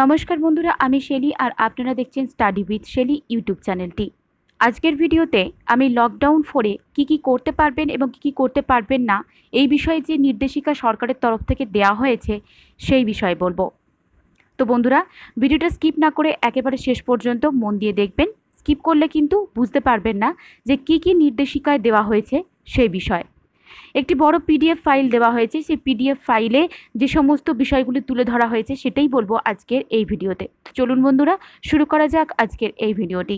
নমস্কার বন্ধুরা আমি শেলি আর আপনারা দেখছেন স্টাডি উইথ শেলি ইউটিউব চ্যানেলটি আজকের ভিডিওতে আমি লকডাউন ফোরে কি কি করতে পারবেন এবং কি কি করতে পারবেন না এই বিষয়ে যে নির্দেশিকা সরকারের তরফ থেকে দেয়া হয়েছে সেই বিষয়ে বলবো তো বন্ধুরা ভিডিওটা স্কিপ না করে একেবারে শেষ পর্যন্ত মন দিয়ে দেখবেন স্কিপ করলে কিন্তু বুঝতে পারবেন না যে কি কি নির্দেশিকায় দেওয়া হয়েছে সেই বিষয় একটি বড় পিডিএফ ফাইল দেওয়া হয়েছে সেই পিডিএফ ফাইলে যে সমস্ত বিষয়গুলি তুলে ধরা হয়েছে সেটাই বলবো আজকের এই ভিডিওতে চলুন বন্ধুরা শুরু করা যাক আজকের এই ভিডিওটি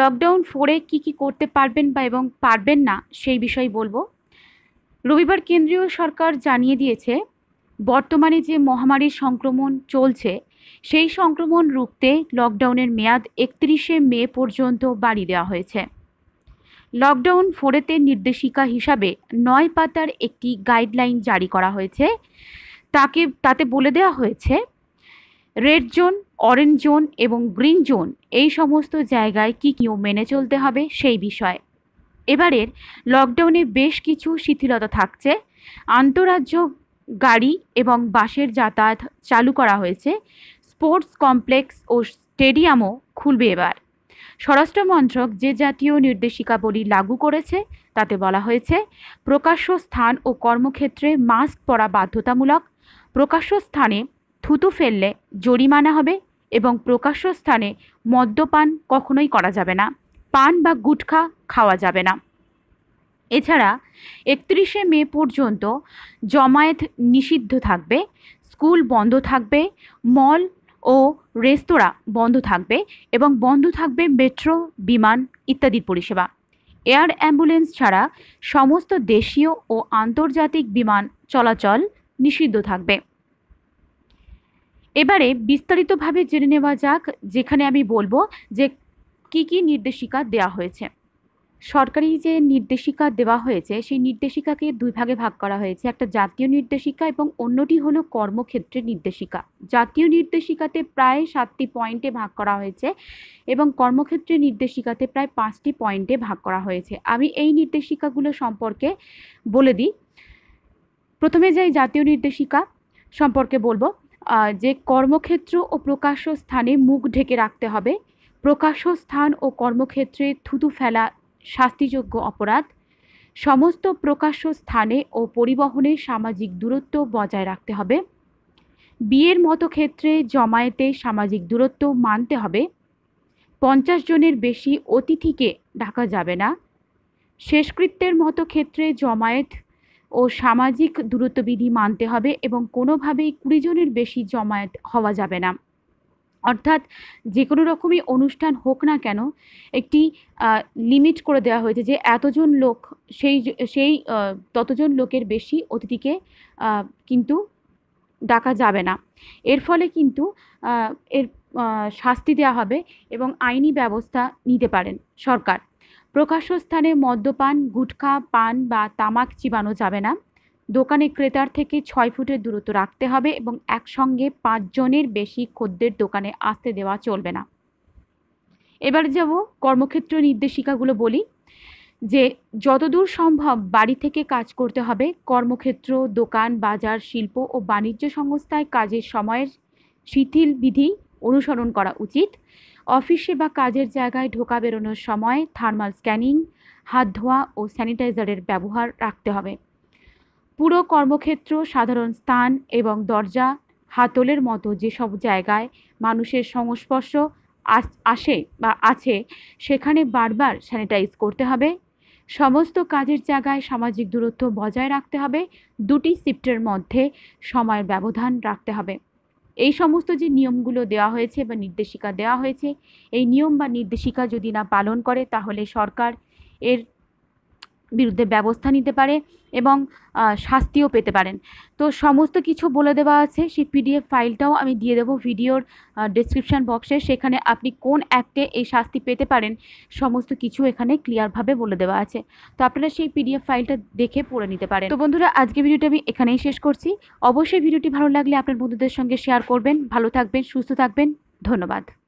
লকডাউন ফোরে কি কি করতে পারবেন বা এবং পারবেন না সেই বিষয়ে বলবো রবিবার কেন্দ্রীয় সরকার জানিয়ে দিয়েছে বর্তমানে যে মহামারীর সংক্রমণ চলছে সেই সংক্রমণ রুখতে লকডাউনের মেয়াদ একত্রিশে মে পর্যন্ত বাড়িয়ে দেওয়া হয়েছে লকডাউন ফোরেতে নির্দেশিকা হিসাবে নয় পাতার একটি গাইডলাইন জারি করা হয়েছে তাকে তাতে বলে দেওয়া হয়েছে রেড জোন অরেঞ্জ জোন এবং গ্রিন জোন এই সমস্ত জায়গায় কী কী মেনে চলতে হবে সেই বিষয়ে এবারের লকডাউনে বেশ কিছু শিথিলতা থাকছে আন্তরাজ্য গাড়ি এবং বাসের যাতায়াত চালু করা হয়েছে স্পোর্টস কমপ্লেক্স ও স্টেডিয়ামও খুলবে এবার স্বরাষ্ট্র মন্ত্রক যে জাতীয় নির্দেশিকাবলী লাগু করেছে তাতে বলা হয়েছে প্রকাশ্য স্থান ও কর্মক্ষেত্রে মাস্ক পরা বাধ্যতামূলক প্রকাশ্য স্থানে থুতু ফেললে জরিমানা হবে এবং প্রকাশ্য স্থানে মদ্যপান কখনোই করা যাবে না পান বা গুটখা খাওয়া যাবে না এছাড়া একত্রিশে মে পর্যন্ত জমায়েত নিষিদ্ধ থাকবে স্কুল বন্ধ থাকবে মল ও রেস্তোরাঁ বন্ধ থাকবে এবং বন্ধ থাকবে মেট্রো বিমান ইত্যাদির পরিষেবা এয়ার অ্যাম্বুলেন্স ছাড়া সমস্ত দেশীয় ও আন্তর্জাতিক বিমান চলাচল নিষিদ্ধ থাকবে এবারে বিস্তারিতভাবে জেনে নেওয়া যাক যেখানে আমি বলবো যে কি কি নির্দেশিকা দেয়া হয়েছে সরকারি যে নির্দেশিকা দেওয়া হয়েছে সেই নির্দেশিকাকে দুই ভাগে ভাগ করা হয়েছে একটা জাতীয় নির্দেশিকা এবং অন্যটি হলো কর্মক্ষেত্রের নির্দেশিকা জাতীয় নির্দেশিকাতে প্রায় সাতটি পয়েন্টে ভাগ করা হয়েছে এবং কর্মক্ষেত্রের নির্দেশিকাতে প্রায় পাঁচটি পয়েন্টে ভাগ করা হয়েছে আমি এই নির্দেশিকাগুলো সম্পর্কে বলে দিই প্রথমে যাই জাতীয় নির্দেশিকা সম্পর্কে বলবো যে কর্মক্ষেত্র ও প্রকাশ্য স্থানে মুখ ঢেকে রাখতে হবে প্রকাশ্য স্থান ও কর্মক্ষেত্রে থুতু ফেলা শাস্তিযোগ্য অপরাধ সমস্ত প্রকাশ্য স্থানে ও পরিবহনে সামাজিক দূরত্ব বজায় রাখতে হবে বিয়ের মতো ক্ষেত্রে জমায়েতে সামাজিক দূরত্ব মানতে হবে পঞ্চাশ জনের বেশি অতিথিকে ডাকা যাবে না শেষকৃত্যের মতো ক্ষেত্রে জমায়েত ও সামাজিক দূরত্ববিধি মানতে হবে এবং কোনোভাবেই কুড়ি জনের বেশি জমায়েত হওয়া যাবে না অর্থাৎ যে কোনো রকমই অনুষ্ঠান হোক না কেন একটি লিমিট করে দেওয়া হয়েছে যে এতজন লোক সেই সেই ততজন লোকের বেশি অতিথিকে কিন্তু ডাকা যাবে না এর ফলে কিন্তু এর শাস্তি দেওয়া হবে এবং আইনি ব্যবস্থা নিতে পারেন সরকার প্রকাশ্য স্থানে মদ্যপান গুটখা পান বা তামাক চিবানো যাবে না দোকানে ক্রেতার থেকে ছয় ফুটের দূরত্ব রাখতে হবে এবং একসঙ্গে পাঁচজনের বেশি খদ্দের দোকানে আসতে দেওয়া চলবে না এবার যাব কর্মক্ষেত্র নির্দেশিকাগুলো বলি যে যতদূর সম্ভব বাড়ি থেকে কাজ করতে হবে কর্মক্ষেত্র দোকান বাজার শিল্প ও বাণিজ্য সংস্থায় কাজের সময়ের শিথিল বিধি অনুসরণ করা উচিত অফিসে বা কাজের জায়গায় ঢোকা বেরোনোর সময় থার্মাল স্ক্যানিং হাত ধোয়া ও স্যানিটাইজারের ব্যবহার রাখতে হবে পুরো কর্মক্ষেত্র সাধারণ স্থান এবং দরজা হাতলের মতো যেসব জায়গায় মানুষের সংস্পর্শ আসে বা আছে সেখানে বারবার স্যানিটাইজ করতে হবে সমস্ত কাজের জায়গায় সামাজিক দূরত্ব বজায় রাখতে হবে দুটি শিফটের মধ্যে সময়ের ব্যবধান রাখতে হবে এই সমস্ত যে নিয়মগুলো দেওয়া হয়েছে বা নির্দেশিকা দেওয়া হয়েছে এই নিয়ম বা নির্দেশিকা যদি না পালন করে তাহলে সরকার এর বিরুদ্ধে ব্যবস্থা নিতে পারে এবং শাস্তিও পেতে পারেন তো সমস্ত কিছু বলে দেওয়া আছে সেই পিডিএফ ফাইলটাও আমি দিয়ে দেবো ভিডিওর ডিসক্রিপশান বক্সে সেখানে আপনি কোন অ্যাক্টে এই শাস্তি পেতে পারেন সমস্ত কিছু এখানে ক্লিয়ারভাবে বলে দেওয়া আছে তো আপনারা সেই পিডিএফ ফাইলটা দেখে পড়ে নিতে পারেন তো বন্ধুরা আজকে ভিডিওটা আমি এখানেই শেষ করছি অবশ্যই ভিডিওটি ভালো লাগলে আপনার বন্ধুদের সঙ্গে শেয়ার করবেন ভালো থাকবেন সুস্থ থাকবেন ধন্যবাদ